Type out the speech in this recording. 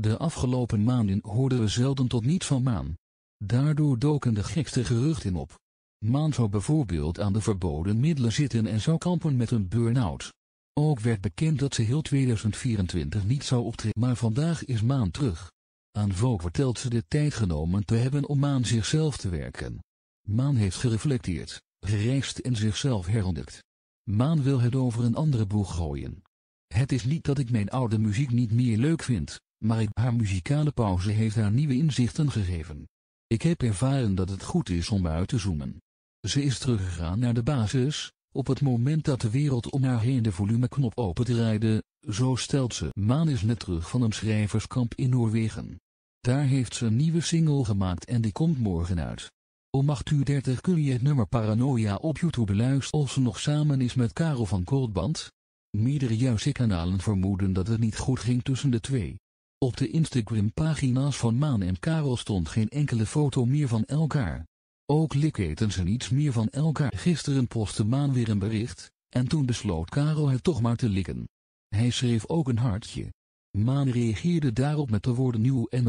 De afgelopen maanden hoorden we zelden tot niet van Maan. Daardoor doken de gekste geruchten op. Maan zou bijvoorbeeld aan de verboden middelen zitten en zou kampen met een burn-out. Ook werd bekend dat ze heel 2024 niet zou optreden, maar vandaag is Maan terug. Aan Vogue vertelt ze de tijd genomen te hebben om aan zichzelf te werken. Maan heeft gereflecteerd, gereisd en zichzelf herontdekt. Maan wil het over een andere boeg gooien. Het is niet dat ik mijn oude muziek niet meer leuk vind, maar haar muzikale pauze heeft haar nieuwe inzichten gegeven. Ik heb ervaren dat het goed is om uit te zoomen. Ze is teruggegaan naar de basis, op het moment dat de wereld om haar heen de volumeknop opendraaide, zo stelt ze. Maan is net terug van een schrijverskamp in Noorwegen. Daar heeft ze een nieuwe single gemaakt en die komt morgen uit. Om 8.30 kun je het nummer Paranoia op YouTube beluisteren als ze nog samen is met Karel van Koldband. Meerdere juiste kanalen vermoeden dat het niet goed ging tussen de twee. Op de Instagram-pagina's van Maan en Karel stond geen enkele foto meer van elkaar. Ook liketen ze niets meer van elkaar. Gisteren postte Maan weer een bericht, en toen besloot Karel het toch maar te likken. Hij schreef ook een hartje. Maan reageerde daarop met de woorden nieuw en